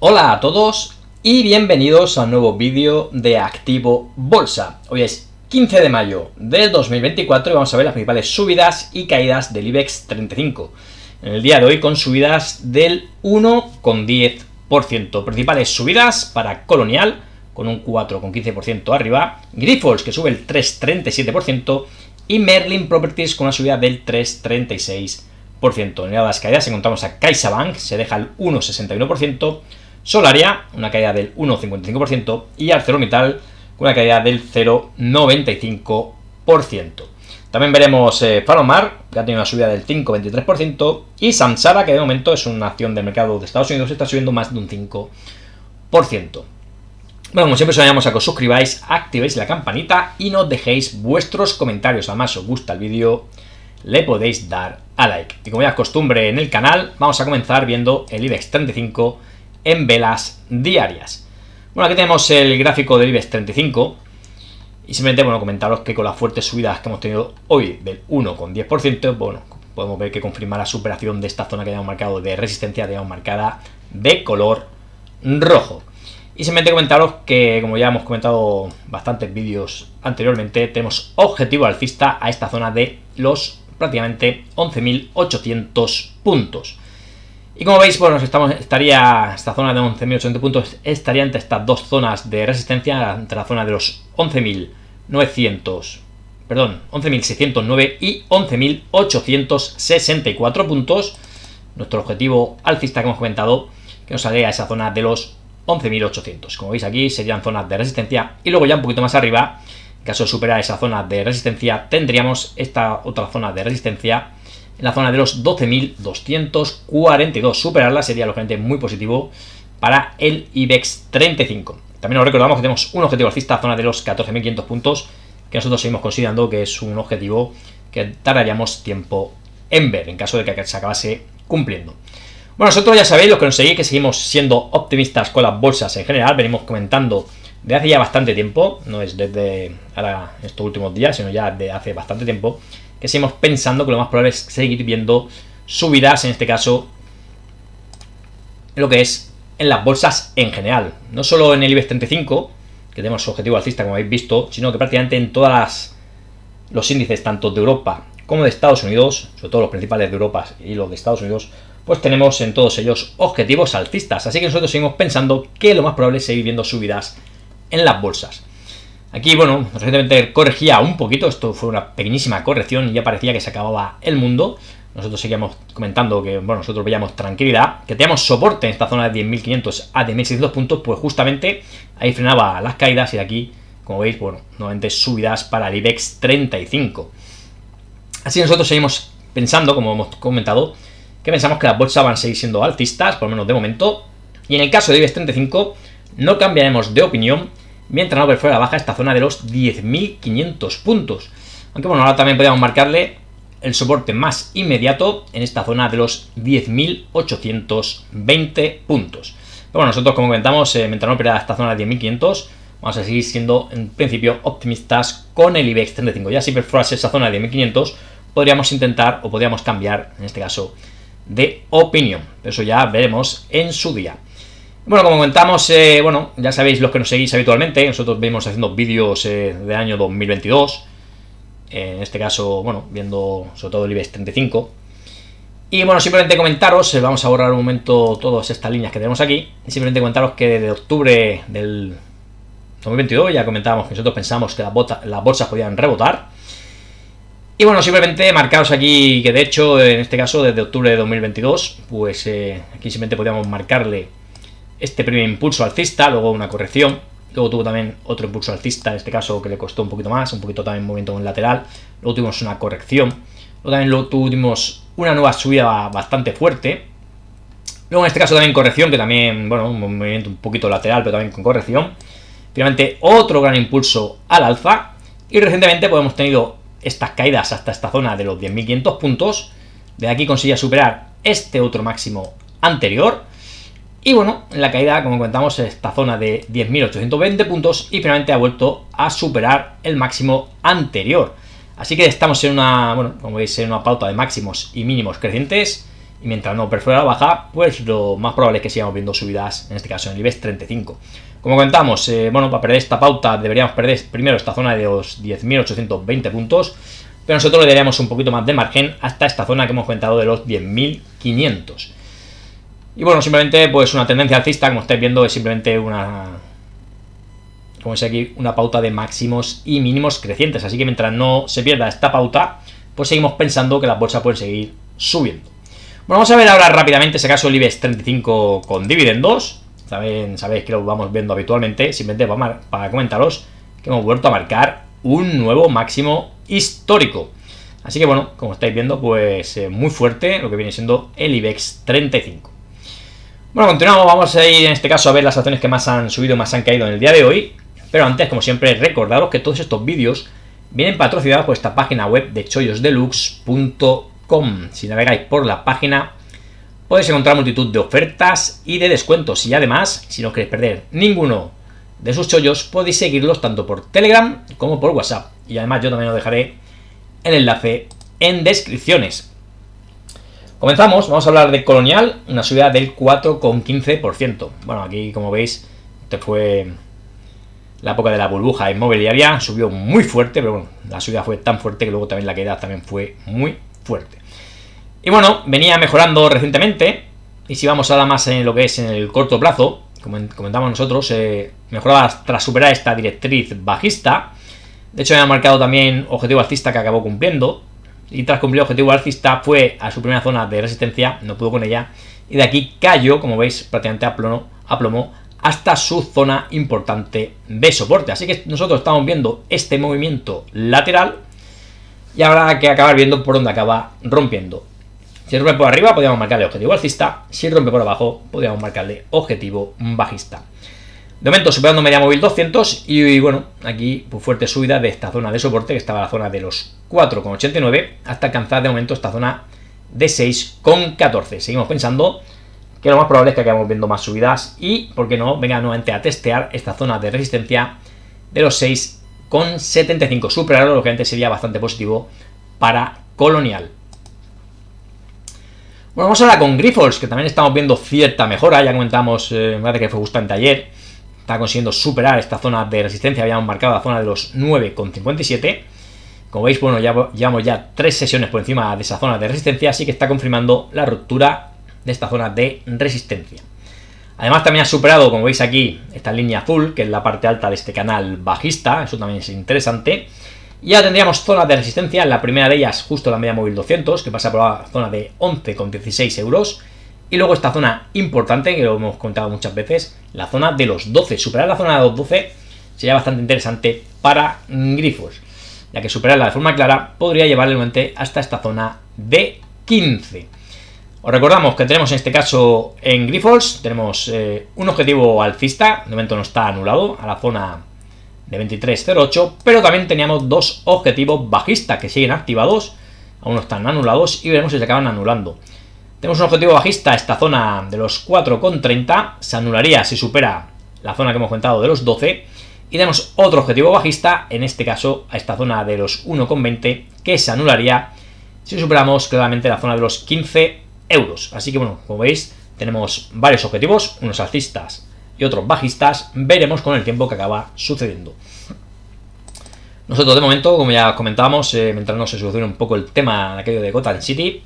Hola a todos y bienvenidos a un nuevo vídeo de Activo Bolsa. Hoy es 15 de mayo de 2024 y vamos a ver las principales subidas y caídas del IBEX 35. En el día de hoy con subidas del 1,10%. Principales subidas para Colonial con un 4,15% arriba, Grifols que sube el 3,37% y Merlin Properties con una subida del 3,36%. En el de las caídas encontramos a CaixaBank, se deja el 1,61%, Solaria, una caída del 1,55%, y ArcelorMittal, una caída del 0,95%. También veremos eh, Palomar, que ha tenido una subida del 5,23%, y Samsara, que de momento es una acción del mercado de Estados Unidos, está subiendo más de un 5%. Bueno, como siempre os animamos a que os suscribáis, activéis la campanita y no dejéis vuestros comentarios. Además, si os gusta el vídeo, le podéis dar a like. Y como ya es costumbre en el canal, vamos a comenzar viendo el IBEX 35 en velas diarias. Bueno, aquí tenemos el gráfico del IBEX 35 y simplemente, bueno, comentaros que con las fuertes subidas que hemos tenido hoy del 1,10%, bueno, podemos ver que confirma la superación de esta zona que hemos marcado de resistencia, digamos, marcada de color rojo. Y simplemente comentaros que, como ya hemos comentado bastantes vídeos anteriormente, tenemos objetivo alcista a esta zona de los prácticamente 11.800 puntos. Y como veis, bueno, pues, estamos, estaría esta zona de 11.800 puntos, estaría entre estas dos zonas de resistencia, entre la zona de los 11.900, perdón, 11.609 y 11.864 puntos. Nuestro objetivo alcista que hemos comentado, que nos sale a esa zona de los 11.800. Como veis aquí serían zonas de resistencia y luego ya un poquito más arriba, en caso de superar esa zona de resistencia, tendríamos esta otra zona de resistencia en la zona de los 12.242. Superarla sería lógicamente muy positivo para el IBEX 35. También os recordamos que tenemos un objetivo alcista, a zona de los 14.500 puntos, que nosotros seguimos considerando que es un objetivo que tardaríamos tiempo en ver, en caso de que se acabase cumpliendo. Bueno, nosotros ya sabéis, lo que nos seguís, que seguimos siendo optimistas con las bolsas en general, venimos comentando de hace ya bastante tiempo, no es desde ahora estos últimos días, sino ya de hace bastante tiempo, que seguimos pensando que lo más probable es seguir viendo subidas, en este caso, lo que es en las bolsas en general. No solo en el IBEX 35, que tenemos objetivo alcista, como habéis visto, sino que prácticamente en todos los índices, tanto de Europa como de Estados Unidos, sobre todo los principales de Europa y los de Estados Unidos, pues tenemos en todos ellos objetivos alcistas. Así que nosotros seguimos pensando que lo más probable es seguir viendo subidas en las bolsas. Aquí, bueno, recientemente corregía un poquito, esto fue una pequeñísima corrección y ya parecía que se acababa el mundo. Nosotros seguíamos comentando que, bueno, nosotros veíamos tranquilidad, que teníamos soporte en esta zona de 10.500 a 10.600 puntos, pues justamente ahí frenaba las caídas y de aquí, como veis, bueno, nuevamente subidas para el IBEX 35. Así nosotros seguimos pensando, como hemos comentado, que pensamos que las bolsas van a seguir siendo altistas, por lo menos de momento, y en el caso del IBEX 35 no cambiaremos de opinión mientras no perfora la baja esta zona de los 10.500 puntos. Aunque bueno, ahora también podríamos marcarle el soporte más inmediato en esta zona de los 10.820 puntos. Pero bueno, nosotros como comentamos, eh, mientras no opera esta zona de 10.500, vamos a seguir siendo en principio optimistas con el IBEX 35. Ya si perforase esa zona de 10.500, podríamos intentar o podríamos cambiar, en este caso, de opinión. Pero eso ya veremos en su día. Bueno, como comentamos, eh, bueno, ya sabéis los que nos seguís habitualmente, nosotros venimos haciendo vídeos eh, de año 2022, eh, en este caso, bueno, viendo sobre todo el IBEX 35. Y bueno, simplemente comentaros, eh, vamos a borrar un momento todas estas líneas que tenemos aquí, simplemente comentaros que desde octubre del 2022 ya comentábamos que nosotros pensamos que las, bolsas podían rebotar. Y bueno, simplemente marcaros aquí que de hecho, en este caso, desde octubre de 2022, pues aquí simplemente podíamos marcarle este primer impulso alcista, luego una corrección, luego tuvo también otro impulso alcista, en este caso que le costó un poquito más, un poquito también movimiento con lateral, luego tuvimos una corrección, luego también luego tuvimos una nueva subida bastante fuerte, luego en este caso también corrección, que también, bueno, un movimiento un poquito lateral, pero también con corrección, finalmente otro gran impulso al alza, y recientemente pues hemos tenido estas caídas hasta esta zona de los 10.500 puntos, de aquí conseguía superar este otro máximo anterior, y bueno, en la caída, como contamos, esta zona de 10.820 puntos y finalmente ha vuelto a superar el máximo anterior. Así que estamos en una, bueno, como veis, en una pauta de máximos y mínimos crecientes y mientras no perfora la baja, pues lo más probable es que sigamos viendo subidas, en este caso en el IBEX 35. Como comentamos, eh, bueno, para perder esta pauta deberíamos perder primero esta zona de los 10.820 puntos, pero nosotros le daríamos un poquito más de margen hasta esta zona que hemos comentado de los 10.500. Y bueno, simplemente pues una tendencia alcista, como estáis viendo, es simplemente una... Como es aquí, una pauta de máximos y mínimos crecientes. Así que mientras no se pierda esta pauta, pues seguimos pensando que las bolsas pueden seguir subiendo. Bueno, vamos a ver ahora rápidamente, ese caso, el IBEX 35 con dividendos. Saben, sabéis que lo vamos viendo habitualmente, simplemente para, comentaros que hemos vuelto a marcar un nuevo máximo histórico. Así que bueno, como estáis viendo, pues eh, muy fuerte lo que viene siendo el IBEX 35. Bueno, continuamos, vamos a ir en este caso a ver las acciones que más han subido, y más han caído en el día de hoy. Pero antes, como siempre, recordaros que todos estos vídeos vienen patrocinados por esta página web de chollosdeluxe.com. Si navegáis por la página podéis encontrar multitud de ofertas y de descuentos. Y además, si no queréis perder ninguno de sus chollos, podéis seguirlos tanto por Telegram como por WhatsApp. Y además yo también os dejaré el enlace en descripciones. Comenzamos, vamos a hablar de Colonial, una subida del 4,15%. Bueno, aquí como veis, te fue la época de la burbuja inmobiliaria, subió muy fuerte, pero bueno, la subida fue tan fuerte que luego también la caída también fue muy fuerte. Y bueno, venía mejorando recientemente, y si vamos ahora más en lo que es en el corto plazo, como comentamos nosotros, eh, mejoraba tras superar esta directriz bajista, de hecho ha marcado también objetivo alcista que acabó cumpliendo, y tras cumplir objetivo alcista fue a su primera zona de resistencia, no pudo con ella, y de aquí cayó, como veis, prácticamente a a hasta su zona importante de soporte. Así que nosotros estamos viendo este movimiento lateral y habrá que acabar viendo por dónde acaba rompiendo. Si rompe por arriba, podríamos marcarle objetivo alcista. Si rompe por abajo, podríamos marcarle objetivo bajista. De momento superando media móvil 200 y, bueno, aquí pues, fuerte subida de esta zona de soporte que estaba la zona de los 4,89 hasta alcanzar de momento esta zona de 6,14. Seguimos pensando que lo más probable es que acabemos viendo más subidas y, ¿por qué no?, venga nuevamente a testear esta zona de resistencia de los 6,75. Superarlo, antes sería bastante positivo para Colonial. Bueno, vamos ahora con Grifols, que también estamos viendo cierta mejora, ya comentamos, eh, me parece que fue justamente ayer, está consiguiendo superar esta zona de resistencia, habíamos marcado la zona de los 9,57. Como veis, bueno, ya llevamos ya tres sesiones por encima de esa zona de resistencia, así que está confirmando la ruptura de esta zona de resistencia. Además también ha superado, como veis aquí, esta línea azul, que es la parte alta de este canal bajista, eso también es interesante. ya tendríamos zonas de resistencia, la primera de ellas justo la media móvil 200, que pasa por la zona de 11,16 euros. Y luego esta zona importante, que lo hemos contado muchas veces, la zona de los 12. Superar la zona de los 12 sería bastante interesante para Grifos, ya que superarla de forma clara podría llevar el mente hasta esta zona de 15. Os recordamos que tenemos en este caso en Grifos, tenemos eh, un objetivo alcista, de momento no está anulado, a la zona de 23.08, pero también teníamos dos objetivos bajistas que siguen activados, aún no están anulados y veremos si se acaban anulando. Tenemos un objetivo bajista, esta zona de los 4,30 se anularía si supera la zona que hemos comentado de los 12 y tenemos otro objetivo bajista, en este caso a esta zona de los 1,20 que se anularía si superamos claramente la zona de los 15 euros. Así que bueno, como veis tenemos varios objetivos, unos alcistas y otros bajistas, veremos con el tiempo que acaba sucediendo. Nosotros de momento, como ya comentábamos, eh, mientras no se solucione un poco el tema aquello de Gotham City,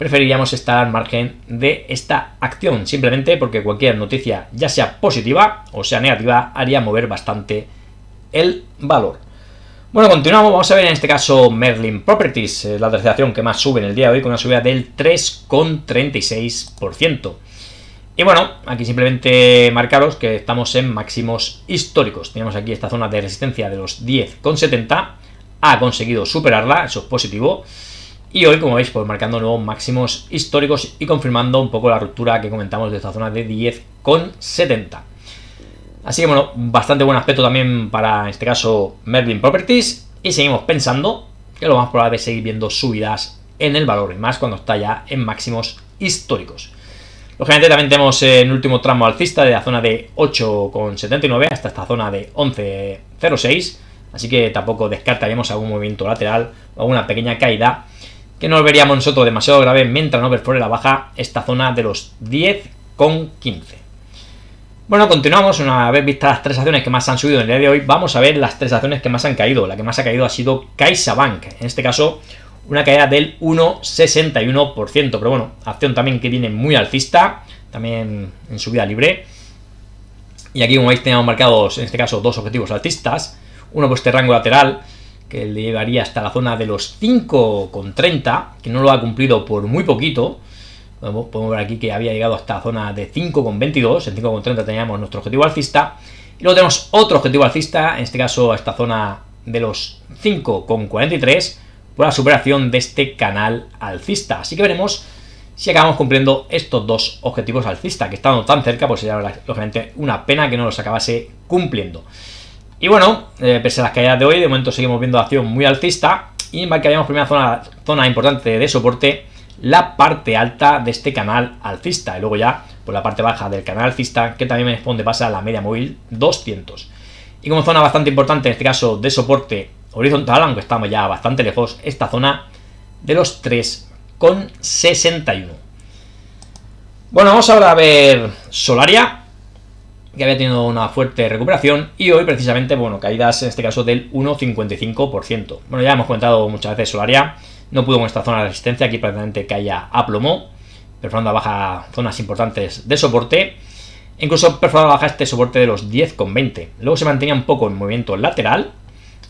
preferiríamos estar al margen de esta acción, simplemente porque cualquier noticia, ya sea positiva o sea negativa, haría mover bastante el valor. Bueno, continuamos, vamos a ver en este caso Merlin Properties, la tercera acción que más sube en el día de hoy, con una subida del 3,36%. Y bueno, aquí simplemente marcaros que estamos en máximos históricos. Tenemos aquí esta zona de resistencia de los 10,70, ha conseguido superarla, eso es positivo. Y hoy, como veis, pues marcando nuevos máximos históricos y confirmando un poco la ruptura que comentamos de esta zona de 10,70. Así que bueno, bastante buen aspecto también para, en este caso, Merlin Properties. Y seguimos pensando que lo más probable es seguir viendo subidas en el valor, y más cuando está ya en máximos históricos. Lógicamente también tenemos eh, el último tramo alcista de la zona de 8,79 hasta esta zona de 11,06. Así que tampoco descartaríamos algún movimiento lateral o alguna pequeña caída que no veríamos nosotros demasiado grave mientras no perfore la baja esta zona de los 10,15. Bueno, continuamos. Una vez vistas las tres acciones que más han subido en el día de hoy, vamos a ver las tres acciones que más han caído. La que más ha caído ha sido CaixaBank. En este caso, una caída del 1,61%. Pero bueno, acción también que viene muy alcista, también en subida libre. Y aquí, como veis, teníamos marcados, en este caso, dos objetivos altistas. Uno pues este rango lateral que le llevaría hasta la zona de los 5,30, que no lo ha cumplido por muy poquito. Podemos ver aquí que había llegado hasta la zona de 5,22, en 5,30 teníamos nuestro objetivo alcista. Y luego tenemos otro objetivo alcista, en este caso a esta zona de los 5,43, por la superación de este canal alcista. Así que veremos si acabamos cumpliendo estos dos objetivos alcista, que estaban tan cerca, pues sería lógicamente una pena que no los acabase cumpliendo. Y bueno, eh, pese a las caídas de hoy, de momento seguimos viendo acción muy alcista y que veamos primera zona, zona importante de soporte, la parte alta de este canal alcista y luego ya por la parte baja del canal alcista que también me responde, pasa la media móvil 200. Y como zona bastante importante en este caso de soporte horizontal, aunque estamos ya bastante lejos, esta zona de los 3,61. Bueno, vamos ahora a ver Solaria, que había tenido una fuerte recuperación y hoy precisamente, bueno, caídas en este caso del 1,55%. Bueno, ya hemos comentado muchas veces Solaria, no pudo con esta zona de resistencia, aquí prácticamente caía a plomo, perforando a baja zonas importantes de soporte, incluso perforando baja este soporte de los 10,20. Luego se mantenía un poco en movimiento lateral,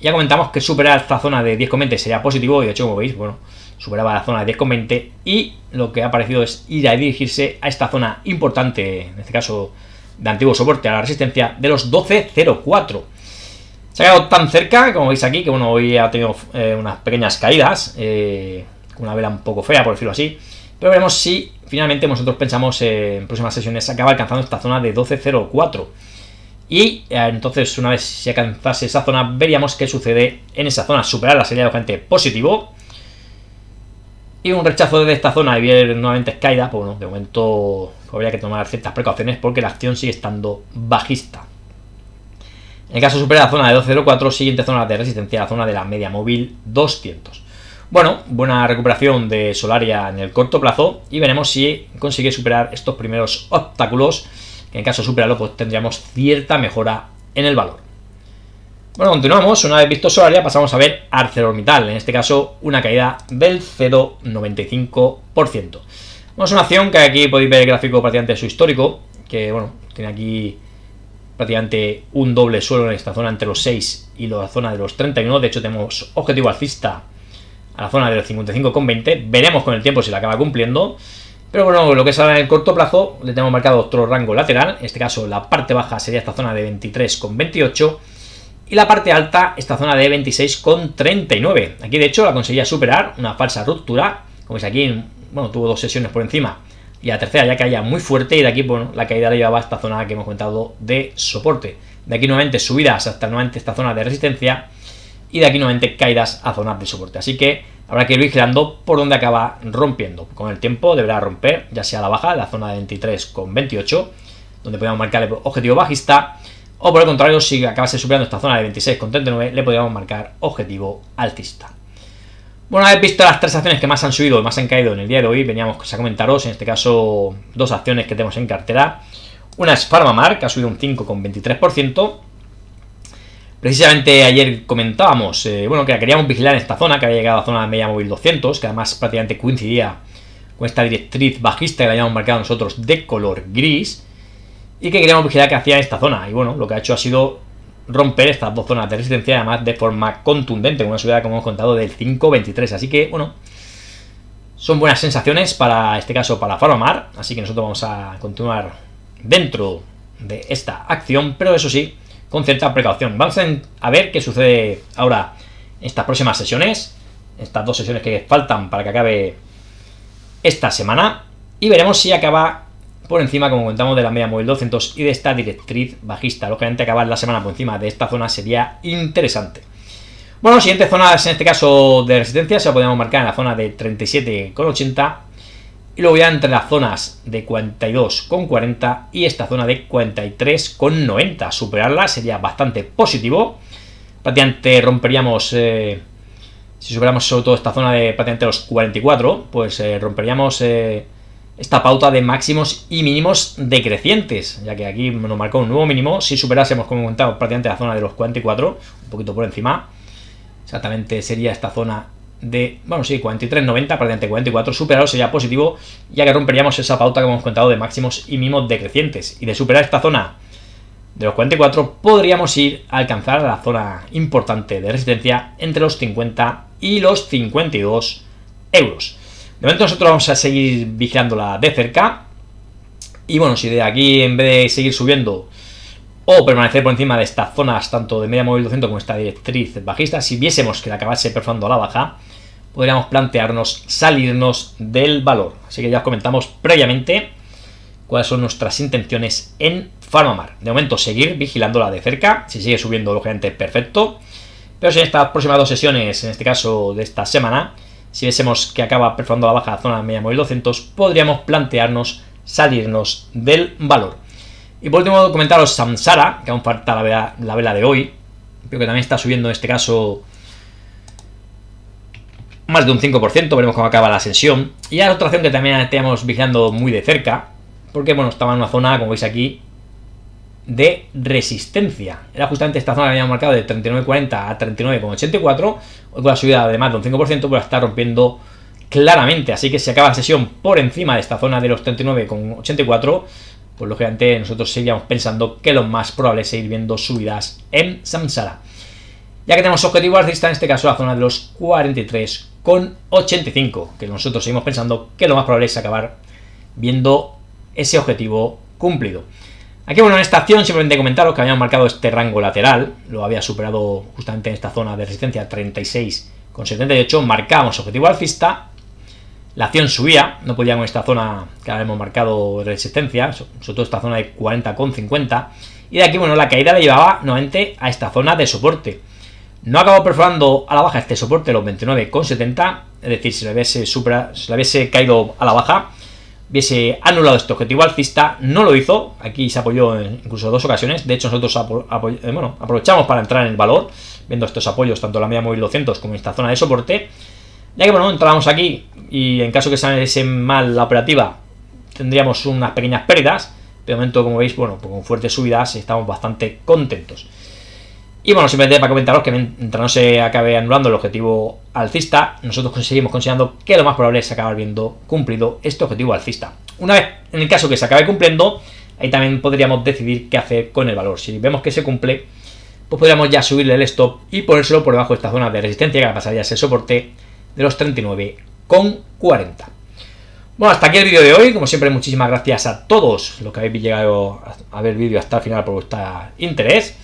ya comentamos que superar esta zona de 10,20 sería positivo y de hecho, como veis, bueno, superaba la zona de 10,20 y lo que ha parecido es ir a dirigirse a esta zona importante, en este caso de antiguo soporte a la resistencia de los 12.04. Se ha quedado tan cerca, como veis aquí, que bueno, hoy ha tenido eh, unas pequeñas caídas, eh, una vela un poco fea, por decirlo así, pero veremos si finalmente nosotros pensamos en próximas sesiones acaba alcanzando esta zona de 12.04. Y eh, entonces una vez se alcanzase esa zona, veríamos qué sucede en esa zona. Superar la señal de gente positivo, y un rechazo desde esta zona, y viene nuevamente caída, pues bueno, de momento habría que tomar ciertas precauciones porque la acción sigue estando bajista. En caso supera la zona de 204, siguiente zona de resistencia, la zona de la media móvil 200. Bueno, buena recuperación de Solaria en el corto plazo y veremos si consigue superar estos primeros obstáculos, que en caso superarlo pues tendríamos cierta mejora en el valor. Bueno, continuamos. Una vez visto Solaria, pasamos a ver ArcelorMittal. En este caso, una caída del 0,95%. Bueno, es una acción que aquí podéis ver el gráfico prácticamente de su histórico, que, bueno, tiene aquí prácticamente un doble suelo en esta zona entre los 6 y la zona de los 31. De hecho, tenemos objetivo alcista a la zona de los 55,20. Veremos con el tiempo si la acaba cumpliendo. Pero bueno, lo que es ahora en el corto plazo, le tenemos marcado otro rango lateral. En este caso, la parte baja sería esta zona de 23,28 y la parte alta, esta zona de 26,39. Aquí, de hecho, la conseguía superar, una falsa ruptura. Como es aquí, bueno, tuvo dos sesiones por encima. Y la tercera ya caía muy fuerte y de aquí, bueno, la caída la llevaba a esta zona que hemos comentado de soporte. De aquí nuevamente subidas hasta nuevamente esta zona de resistencia y de aquí nuevamente caídas a zonas de soporte. Así que habrá que ir vigilando por donde acaba rompiendo. Con el tiempo deberá romper ya sea la baja, la zona de 23,28, donde podemos marcar el objetivo bajista, o por el contrario, si acabase superando esta zona de 26,39, le podríamos marcar objetivo altista. Bueno, habéis visto las tres acciones que más han subido y más han caído en el día de hoy, veníamos a comentaros, en este caso, dos acciones que tenemos en cartera. Una es PharmaMark, que ha subido un 5,23%. Precisamente ayer comentábamos, eh, bueno, que queríamos vigilar en esta zona, que había llegado a la zona de media móvil 200, que además prácticamente coincidía con esta directriz bajista que la habíamos marcado nosotros de color gris y que queríamos vigilar que hacía esta zona. Y bueno, lo que ha hecho ha sido romper estas dos zonas de resistencia, además de forma contundente, con una subida, como hemos contado, del 5.23. Así que, bueno, son buenas sensaciones para este caso, para FaroMar, Así que nosotros vamos a continuar dentro de esta acción, pero eso sí, con cierta precaución. Vamos a ver qué sucede ahora en estas próximas sesiones, estas dos sesiones que faltan para que acabe esta semana, y veremos si acaba por encima, como contamos, de la media móvil 200 y de esta directriz bajista. Lógicamente acabar la semana por encima de esta zona sería interesante. Bueno, siguiente zona en este caso de resistencia, se la podríamos marcar en la zona de 37,80 y luego ya entre las zonas de 42,40 y esta zona de 43,90. Superarla sería bastante positivo. Prácticamente romperíamos, eh, si superamos sobre todo esta zona de prácticamente los 44, pues eh, romperíamos... Eh, esta pauta de máximos y mínimos decrecientes, ya que aquí nos marcó un nuevo mínimo, si superásemos, como he comentado, prácticamente la zona de los 44, un poquito por encima, exactamente sería esta zona de, bueno, sí, 43,90, prácticamente 44, superado sería positivo, ya que romperíamos esa pauta que hemos contado de máximos y mínimos decrecientes, y de superar esta zona de los 44 podríamos ir a alcanzar la zona importante de resistencia entre los 50 y los 52 euros. De momento nosotros vamos a seguir vigilándola de cerca. Y bueno, si de aquí en vez de seguir subiendo o permanecer por encima de estas zonas, tanto de media móvil 200 como esta directriz bajista, si viésemos que la acabase perforando a la baja, podríamos plantearnos salirnos del valor. Así que ya os comentamos previamente cuáles son nuestras intenciones en Farmamar. De momento seguir vigilándola de cerca, si sigue subiendo lógicamente perfecto, pero si en estas próximas dos sesiones, en este caso de esta semana, si viésemos que acaba perforando la baja la zona media móvil 200, podríamos plantearnos salirnos del valor. Y por último, comentaros Samsara, que aún falta la vela, la vela de hoy. Creo que también está subiendo en este caso más de un 5%, veremos cómo acaba la ascensión. Y la otra acción que también estábamos vigilando muy de cerca, porque bueno, estaba en una zona, como veis aquí, de resistencia. Era justamente esta zona que habíamos marcado de 39,40 a 39,84. con la subida además de un 5%, pues está rompiendo claramente. Así que si acaba la sesión por encima de esta zona de los 39,84, pues lógicamente nosotros seguíamos pensando que lo más probable es seguir viendo subidas en Samsara. Ya que tenemos objetivo alcista, en este caso la zona de los 43,85, que nosotros seguimos pensando que lo más probable es acabar viendo ese objetivo cumplido. Aquí bueno, en esta acción simplemente comentaros que habíamos marcado este rango lateral, lo había superado justamente en esta zona de resistencia 36,78, marcábamos objetivo alcista, la acción subía, no podíamos con esta zona que habíamos marcado marcado resistencia, sobre todo esta zona de 40,50, y de aquí bueno, la caída la llevaba nuevamente a esta zona de soporte. No acabó perforando a la baja este soporte, los 29,70, es decir, si le supera, si le hubiese caído a la baja, viese anulado este objetivo alcista, no lo hizo, aquí se apoyó incluso dos ocasiones, de hecho nosotros eh, bueno, aprovechamos para entrar en el valor, viendo estos apoyos, tanto la media móvil 200 como esta zona de soporte, ya que bueno, entramos aquí y en caso que saliese mal la operativa, tendríamos unas pequeñas pérdidas, de momento como veis, bueno, con fuertes subidas estamos bastante contentos. Y bueno, simplemente para comentaros que mientras no se acabe anulando el objetivo alcista, nosotros seguimos considerando que lo más probable es acabar viendo cumplido este objetivo alcista. Una vez, en el caso que se acabe cumpliendo, ahí también podríamos decidir qué hacer con el valor. Si vemos que se cumple, pues podríamos ya subirle el stop y ponérselo por debajo de esta zona de resistencia que pasaría a ser soporte de los 39,40. Bueno, hasta aquí el vídeo de hoy. Como siempre, muchísimas gracias a todos los que habéis llegado a ver el vídeo hasta el final por vuestro interés.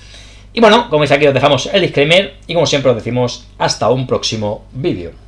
Y bueno, como veis aquí os dejamos el disclaimer y como siempre os decimos hasta un próximo vídeo.